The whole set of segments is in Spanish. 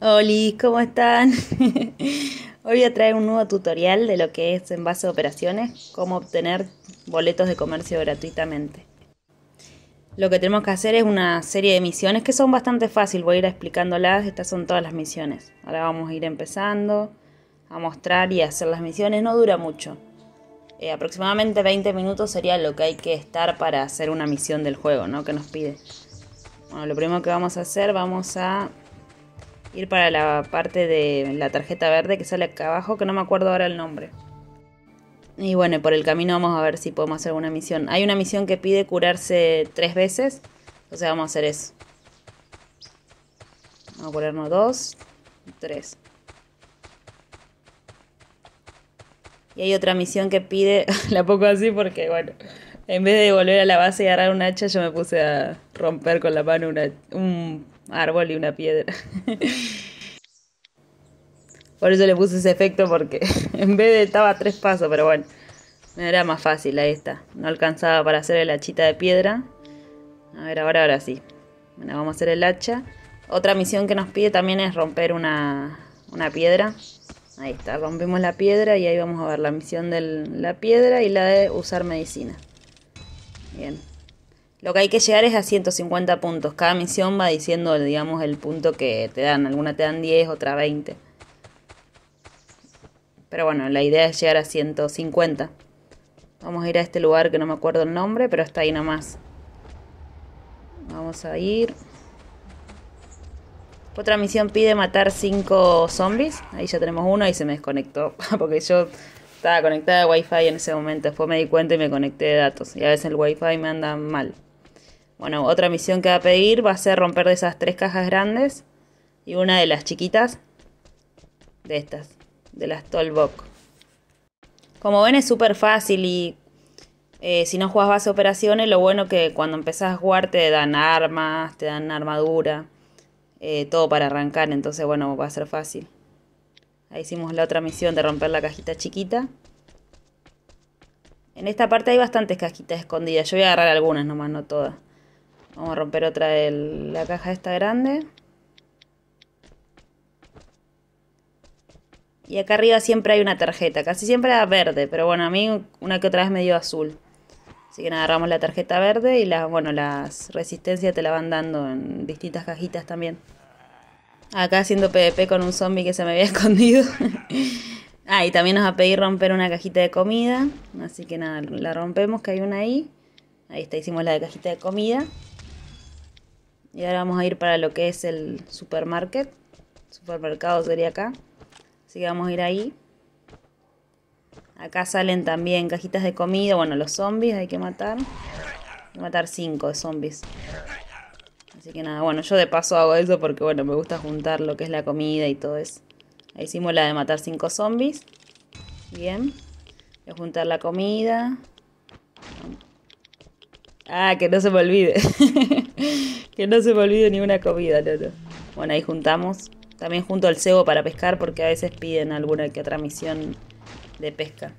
Hola, ¿cómo están? Hoy voy a traer un nuevo tutorial de lo que es en base a operaciones, cómo obtener boletos de comercio gratuitamente. Lo que tenemos que hacer es una serie de misiones que son bastante fáciles, voy a ir explicándolas, estas son todas las misiones. Ahora vamos a ir empezando a mostrar y a hacer las misiones, no dura mucho. Eh, aproximadamente 20 minutos sería lo que hay que estar para hacer una misión del juego, ¿no? Que nos pide. Bueno, lo primero que vamos a hacer, vamos a ir para la parte de la tarjeta verde que sale acá abajo, que no me acuerdo ahora el nombre. Y bueno, por el camino vamos a ver si podemos hacer una misión. Hay una misión que pide curarse tres veces, o sea, vamos a hacer eso. Vamos a curarnos dos, tres. Y hay otra misión que pide, la pongo así porque, bueno, en vez de volver a la base y agarrar un hacha, yo me puse a romper con la mano un árbol y una piedra. Por eso le puse ese efecto porque en vez de estaba a tres pasos, pero bueno, era más fácil, ahí está. No alcanzaba para hacer el hachita de piedra. A ver, ahora, ahora sí. Bueno, vamos a hacer el hacha. Otra misión que nos pide también es romper una, una piedra. Ahí está, rompimos la piedra y ahí vamos a ver la misión de la piedra y la de usar medicina. Bien. Lo que hay que llegar es a 150 puntos. Cada misión va diciendo, digamos, el punto que te dan. Alguna te dan 10, otra 20. Pero bueno, la idea es llegar a 150. Vamos a ir a este lugar que no me acuerdo el nombre, pero está ahí nomás. Vamos a ir. Otra misión pide matar 5 zombies. Ahí ya tenemos uno y se me desconectó. Porque yo estaba conectada a Wi-Fi en ese momento. Después me di cuenta y me conecté de datos. Y a veces el Wi-Fi me anda mal. Bueno, otra misión que va a pedir va a ser romper de esas tres cajas grandes y una de las chiquitas de estas, de las Tolbok. Como ven es súper fácil y eh, si no jugás base operaciones, lo bueno que cuando empezás a jugar te dan armas, te dan armadura, eh, todo para arrancar, entonces bueno, va a ser fácil. Ahí hicimos la otra misión de romper la cajita chiquita. En esta parte hay bastantes cajitas escondidas, yo voy a agarrar algunas nomás, no todas. Vamos a romper otra de la caja esta grande. Y acá arriba siempre hay una tarjeta. Casi siempre era verde, pero bueno, a mí una que otra vez me dio azul. Así que nada, agarramos la tarjeta verde y las, bueno, las resistencias te la van dando en distintas cajitas también. Acá haciendo PvP con un zombie que se me había escondido. ah, y también nos ha a romper una cajita de comida. Así que nada, la rompemos, que hay una ahí. Ahí está, hicimos la de cajita de comida. Y ahora vamos a ir para lo que es el supermarket. Supermercado sería acá. Así que vamos a ir ahí. Acá salen también cajitas de comida. Bueno, los zombies hay que matar. matar cinco zombies. Así que nada, bueno, yo de paso hago eso porque, bueno, me gusta juntar lo que es la comida y todo eso. Ahí hicimos la de matar cinco zombies. Bien. Voy a juntar la comida. Ah, que no se me olvide. que no se me olvide ni una comida, Bueno, ahí juntamos. También junto al cebo para pescar porque a veces piden alguna que otra misión de pesca.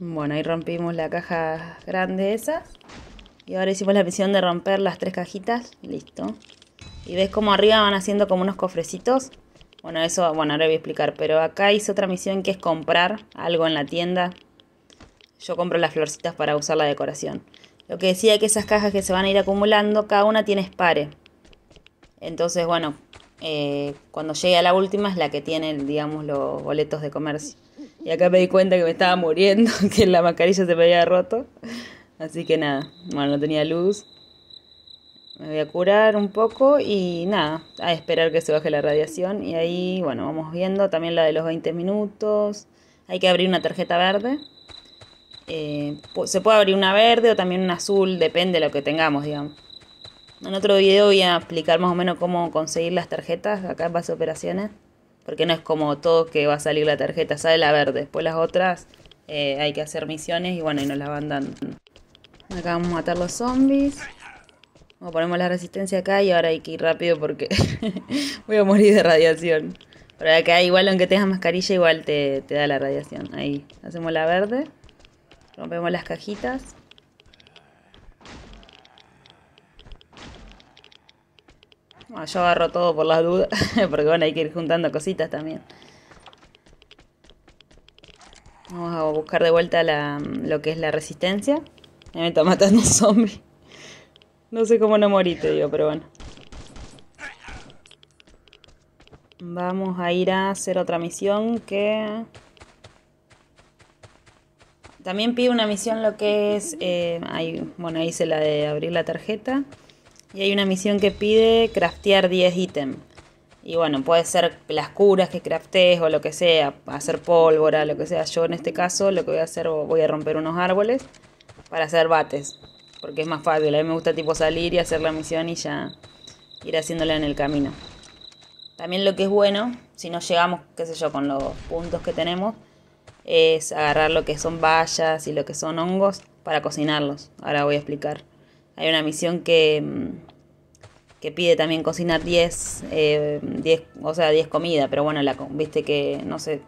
Bueno, ahí rompimos la caja grande esa. Y ahora hicimos la misión de romper las tres cajitas. Listo. Y ves como arriba van haciendo como unos cofrecitos. Bueno, eso, bueno, ahora voy a explicar. Pero acá hice otra misión que es comprar algo en la tienda. Yo compro las florcitas para usar la decoración. Lo que decía que esas cajas que se van a ir acumulando, cada una tiene spare. Entonces, bueno, eh, cuando llegue a la última es la que tiene, digamos, los boletos de comercio. Y acá me di cuenta que me estaba muriendo, que la mascarilla se me había roto. Así que nada, bueno, no tenía luz. Me voy a curar un poco y nada, a esperar que se baje la radiación. Y ahí, bueno, vamos viendo también la de los 20 minutos. Hay que abrir una tarjeta verde. Eh, se puede abrir una verde o también una azul, depende de lo que tengamos, digamos. En otro video voy a explicar más o menos cómo conseguir las tarjetas acá en base operaciones, porque no es como todo que va a salir la tarjeta, sale la verde, después las otras eh, hay que hacer misiones y bueno, y nos la van dando. Acá vamos a matar los zombies. a ponemos la resistencia acá y ahora hay que ir rápido porque voy a morir de radiación. Pero acá igual aunque tengas mascarilla igual te, te da la radiación. Ahí, hacemos la verde. Rompemos las cajitas. Ah, yo agarro todo por las dudas, porque bueno, hay que ir juntando cositas también. Vamos a buscar de vuelta lo que es la resistencia. Me está matando un zombie. No sé cómo no morí, te digo, pero bueno. Vamos a ir a hacer otra misión que... También pide una misión lo que es, hay, eh, bueno, ahí se la de abrir la tarjeta. Y hay una misión que pide craftear 10 ítems. Y bueno, puede ser las curas que craftees o lo que sea, hacer pólvora, lo que sea. Yo en este caso lo que voy a hacer, voy a romper unos árboles para hacer bates. Porque es más fácil, a mí me gusta tipo salir y hacer la misión y ya ir haciéndola en el camino. También lo que es bueno, si no llegamos, qué sé yo, con los puntos que tenemos, es agarrar lo que son bayas y lo que son hongos para cocinarlos. Ahora voy a explicar. Hay una misión que, mm, que pide también cocinar 10, eh, o sea, 10 comidas, pero bueno, la, viste que, no sé,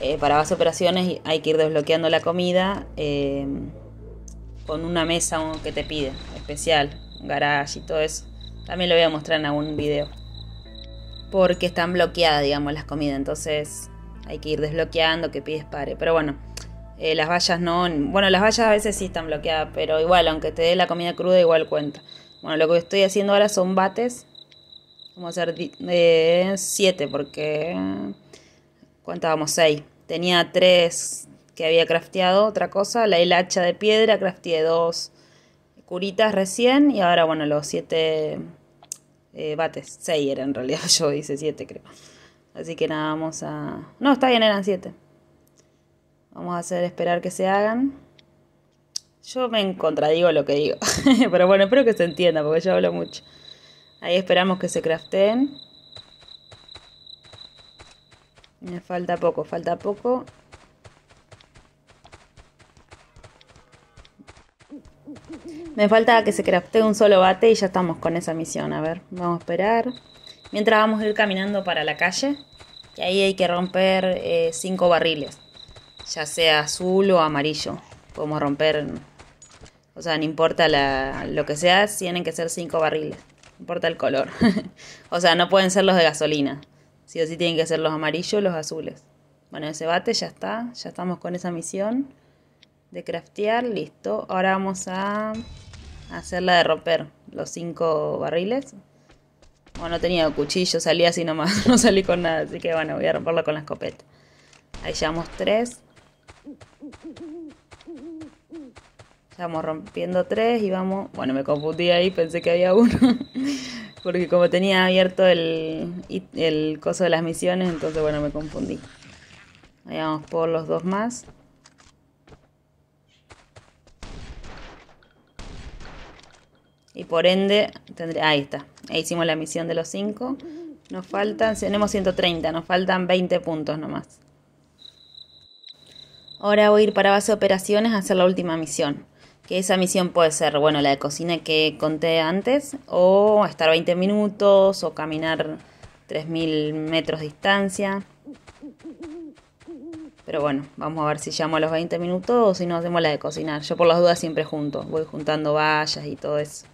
eh, para base operaciones hay que ir desbloqueando la comida eh, con una mesa que te pide, especial, garage y todo eso. También lo voy a mostrar en algún video. Porque están bloqueadas, digamos, las comidas. Entonces, hay que ir desbloqueando, que pides pare. Pero bueno, eh, las vallas no. Bueno, las vallas a veces sí están bloqueadas, pero igual, aunque te dé la comida cruda, igual cuenta. Bueno, lo que estoy haciendo ahora son bates. Vamos a hacer siete, eh, siete, porque. vamos? Seis. Tenía tres que había crafteado, otra cosa. La hilacha de piedra, crafteé dos curitas recién. Y ahora, bueno, los siete eh, bates. Seis eran, en realidad, yo hice siete, creo. Así que nada, vamos a... No, está bien, eran siete. Vamos a hacer esperar que se hagan. Yo me contradigo lo que digo. Pero bueno, espero que se entienda porque yo hablo mucho. Ahí esperamos que se crafteen. Me falta poco, falta poco. Me falta que se craftee un solo bate y ya estamos con esa misión. A ver, vamos a esperar. Mientras vamos a ir caminando para la calle, y ahí hay que romper eh, cinco barriles, ya sea azul o amarillo. Podemos romper, o sea, no importa lo que sea, tienen que ser cinco barriles, no importa el color. o sea, no pueden ser los de gasolina, Si o sí tienen que ser los amarillos o los azules. Bueno, ese bate ya está, ya estamos con esa misión de craftear, listo. Ahora vamos a hacer la de romper los cinco barriles. Bueno, no tenía cuchillo, salí así nomás, no salí con nada, así que bueno, voy a romperlo con la escopeta. Ahí llevamos tres. estamos rompiendo tres y vamos... Bueno, me confundí ahí, pensé que había uno. Porque como tenía abierto el, el coso de las misiones, entonces bueno, me confundí. Ahí vamos por los dos más. Y por ende, tendré... Ahí está. Ahí e hicimos la misión de los 5. Nos faltan, tenemos 130, nos faltan 20 puntos nomás. Ahora voy a ir para base de operaciones a hacer la última misión. Que esa misión puede ser, bueno, la de cocina que conté antes, o estar 20 minutos, o caminar 3.000 metros de distancia. Pero bueno, vamos a ver si llamo a los 20 minutos o si no hacemos la de cocinar. Yo por las dudas siempre junto, voy juntando vallas y todo eso.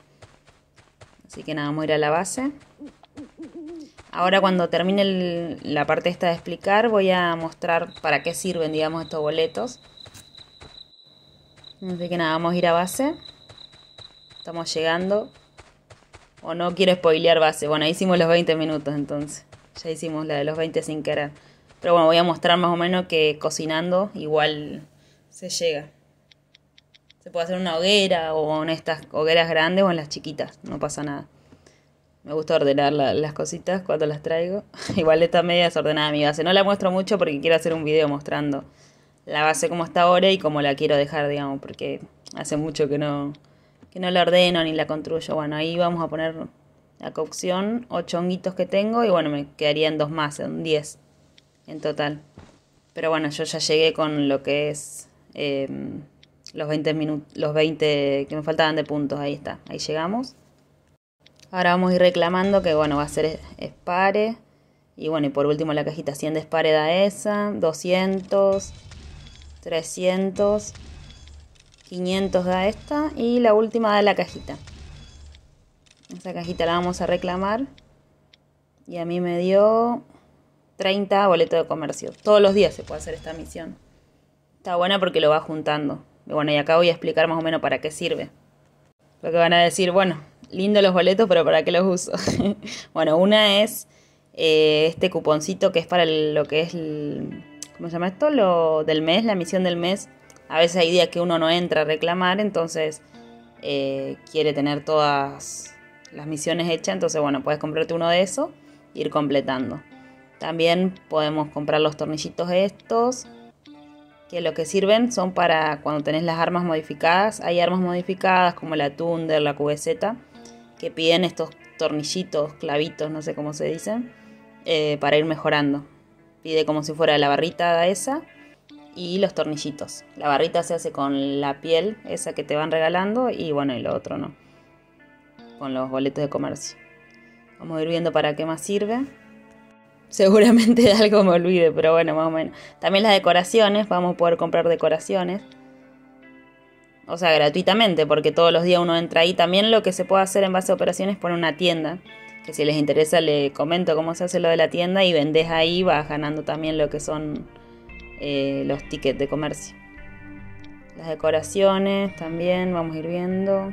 Así que nada, vamos a ir a la base. Ahora cuando termine la parte esta de explicar voy a mostrar para qué sirven, digamos, estos boletos. Así que nada, vamos a ir a base. Estamos llegando. O no quiero spoilear base. Bueno, hicimos los 20 minutos entonces. Ya hicimos la de los 20 sin querer. Pero bueno, voy a mostrar más o menos que cocinando igual se llega. Se puede hacer una hoguera o en estas hogueras grandes o en las chiquitas, no pasa nada. Me gusta ordenar las cositas cuando las traigo. Igual esta media desordenada mi base. No la muestro mucho porque quiero hacer un video mostrando la base como está ahora y cómo la quiero dejar, digamos, porque hace mucho que no, que no la ordeno ni la construyo. Bueno, ahí vamos a poner la cocción, Ocho honguitos que tengo y bueno, me quedarían dos más, en diez en total. Pero bueno, yo ya llegué con lo que es... Eh, los 20 minutos, los que me faltaban de puntos, ahí está, ahí llegamos. Ahora vamos a ir reclamando que bueno, va a ser Spare. Y bueno, y por último la cajita 100 de Spare da esa, 200, 300, 500 da esta y la última da la cajita. Esa cajita la vamos a reclamar. Y a mí me dio 30 boletos de comercio. Todos los días se puede hacer esta misión. Está buena porque lo va juntando. Bueno, y acá voy a explicar más o menos para qué sirve. Lo que van a decir, bueno, lindo los boletos, pero ¿para qué los uso? bueno, una es eh, este cuponcito que es para lo que es, ¿cómo se llama esto? Lo del mes, la misión del mes. A veces hay días que uno no entra a reclamar, entonces eh, quiere tener todas las misiones hechas, entonces bueno, puedes comprarte uno de esos e ir completando. También podemos comprar los tornillitos estos que lo que sirven son para cuando tenés las armas modificadas. Hay armas modificadas como la Thunder, la QBZ, que piden estos tornillitos, clavitos, no sé cómo se dicen, eh, para ir mejorando. Pide como si fuera la barrita esa y los tornillitos. La barrita se hace con la piel esa que te van regalando y bueno, y lo otro no. Con los boletos de comercio. Vamos a ir viendo para qué más sirve seguramente algo me olvide, pero bueno, más o menos. También las decoraciones, vamos a poder comprar decoraciones. O sea, gratuitamente, porque todos los días uno entra ahí. También lo que se puede hacer en base a operaciones es poner una tienda. Que si les interesa, le comento cómo se hace lo de la tienda y vendés ahí, vas ganando también lo que son eh, los tickets de comercio. Las decoraciones también, vamos a ir viendo.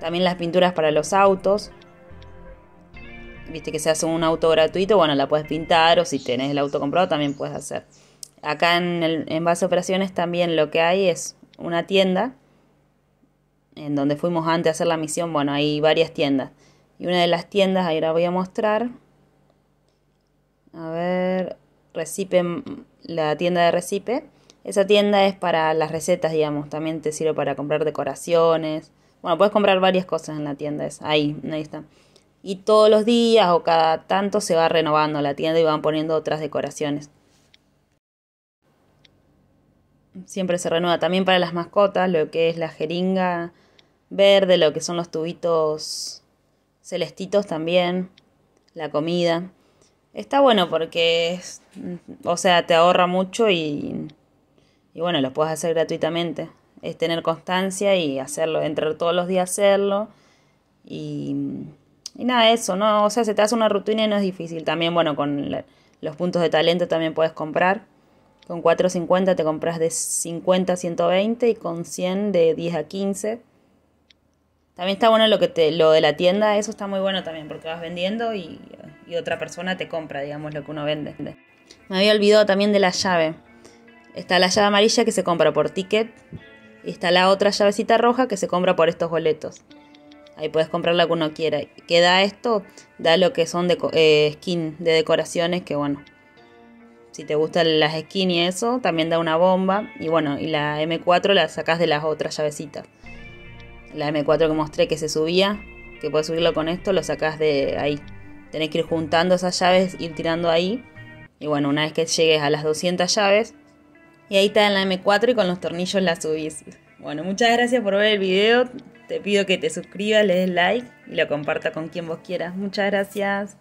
También las pinturas para los autos, viste que se hace un auto gratuito, bueno, la puedes pintar o si tenés el auto comprado también puedes hacer. Acá en, el, en Base Operaciones también lo que hay es una tienda en donde fuimos antes a hacer la misión, bueno, hay varias tiendas. Y una de las tiendas, ahí la voy a mostrar. A ver, Recipe, mm, la tienda de Recipe. Esa tienda es para las recetas, digamos. También te sirve para comprar decoraciones. Bueno, puedes comprar varias cosas en la tienda Ahí, ahí está y todos los días o cada tanto se va renovando la tienda y van poniendo otras decoraciones. Siempre se renueva también para las mascotas, lo que es la jeringa verde, lo que son los tubitos celestitos también, la comida. Está bueno porque, es, o sea, te ahorra mucho y, y bueno, lo puedes hacer gratuitamente. Es tener constancia y hacerlo, entrar todos los días a hacerlo y y nada, eso, ¿no? O sea, se te hace una rutina y no es difícil. También, bueno, con los puntos de talento también puedes comprar. Con 4.50 te compras de 50 a 120 y con 100 de 10 a 15. También está bueno lo, que te, lo de la tienda, eso está muy bueno también porque vas vendiendo y, y otra persona te compra, digamos, lo que uno vende. Me había olvidado también de la llave. Está la llave amarilla que se compra por ticket y está la otra llavecita roja que se compra por estos boletos. Ahí puedes comprar la que uno quiera. ¿Qué da esto? Da lo que son de, eh, skin de decoraciones, que bueno, si te gustan las skins y eso, también da una bomba. Y bueno, y la M4 la sacas de las otras llavecitas. La M4 que mostré que se subía, que puedes subirlo con esto, lo sacas de ahí. Tenés que ir juntando esas llaves, ir tirando ahí. Y bueno, una vez que llegues a las 200 llaves, y ahí está en la M4 y con los tornillos la subís. Bueno, muchas gracias por ver el video. Te pido que te suscribas, le des like y lo compartas con quien vos quieras. Muchas gracias.